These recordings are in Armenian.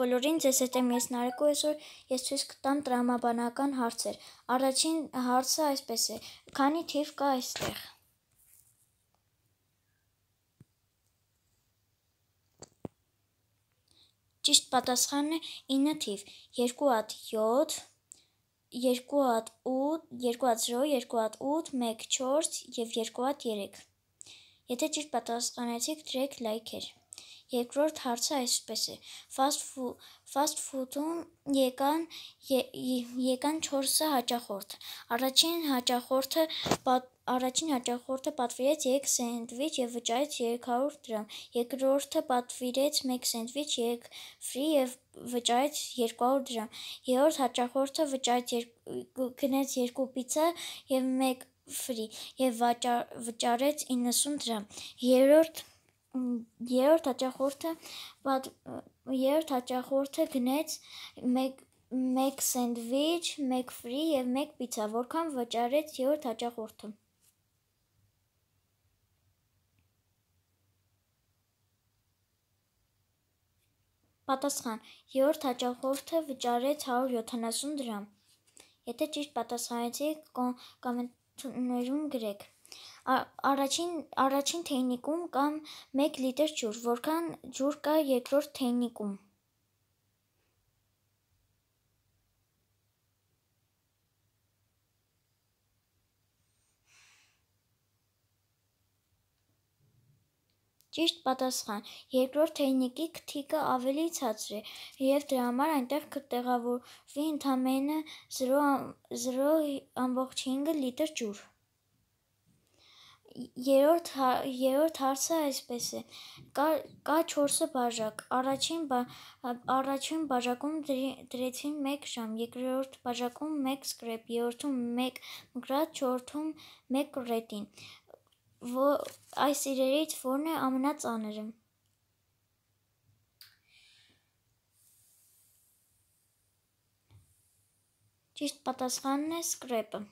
Բոլորին ձեզ հետ եմ ես Նարեկո այսօր ես ցույց կտամ տրամաբանական հարցեր։ Առաջին հարցը այսպես է. քանի թիվ կա այստեղ։ Ճիշտ պատասխանն է 9 թիվ։ 2 հատ 7 2 հատ 8, 2 հատ 0, 2 հատ 8, 1 4 եւ 2 հատ 3։ Եթե ճիշտ պատասխանեցիք, դրեք լայքեր։ like Երկրորդ հարցը այսպես է. Ֆաստ ֆուդում եկան եկան 4-ը հաճախորդ։ Առաջին հաճախորդը առաջին հաճախորդը պատվիրեց 3 սենդվիչ եւ վճարեց 300 դրամ։ Երկրորդը պատվիրեց 1 սենդվիչ, 3 ֆրի եւ վճարեց 200 դրամ։ Երրորդ հաճախորդը վճարեց գնեց 2 պիցա եւ 1 ֆրի եւ վճարեց 90 դրամ։ Երրորդ երրորդ հաճախորդը երրորդ հաճախորդը գնեց մեկ մեկ սենդվիչ, մեկ ֆրի եւ մեկ պիցա, որքան վճարեց երրորդ հաճախորդը։ Պատասխան. երրորդ հաճախորդը վճարեց 170 դրամ։ Եթե ճիշտ պատասխանեցիք, կոմենտներում գրեք։ Առաջին առաջին թեյնիկում կան 1 լիտր ջուր, որքան ջուր կա երկրորդ թեյնիկում։ Ճիշտ պատասխան. երկրորդ թեյնիկի քթիկը ավելի ցածր է, եւ դրա համար այնտեղ կտեղավորվի ընդամենը 0.5 լիտր ջուր։ Երորդ հա, երրորդ հարցը այսպես է. կա կա 4 բաժակ։ Առաջին բա, առաջին բաժակում դրեցին 1 ժամ, երկրորդ բաժակում 1 սկրեփ, երրորդում 1 մկրատ, չորրորդում 1 ռետին։ Այս իրերից որն է ամենածանրը։ Ճիշտ պատասխանն է սկրեփը։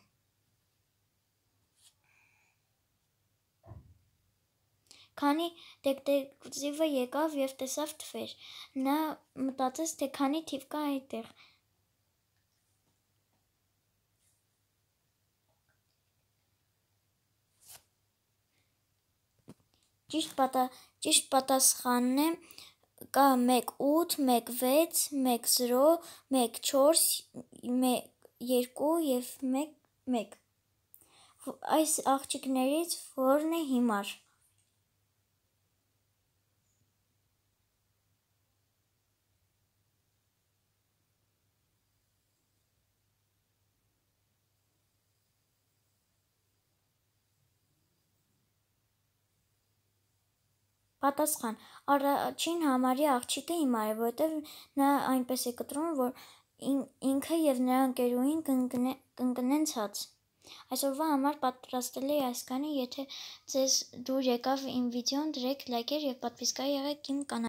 քանի դետեկտիվը եկավ եւ տեսավ թվեր։ Նա մտածեց, թե քանի թիվ կա այդտեղ։ Ճիշտ պատա ճիշտ պատասխանն է կա 1 8 1 6 1 0 1 4 1 2 եւ 1 1 այս աղջիկներից որն է հիմար Պատասխան. Առաջին համարի աղջիկը հիմար է, որովհետև նա այնպես է կտրում, որ ինքը եւ նրա ընկերուհին կընկնեն ցած։ Այսօրվա համար պատրաստել էի այս կանը, եթե ձեզ դուր եկավ իմ վիդեոն, դրեք լայքեր եւ պատվիսկա եղեք իմ կանալին։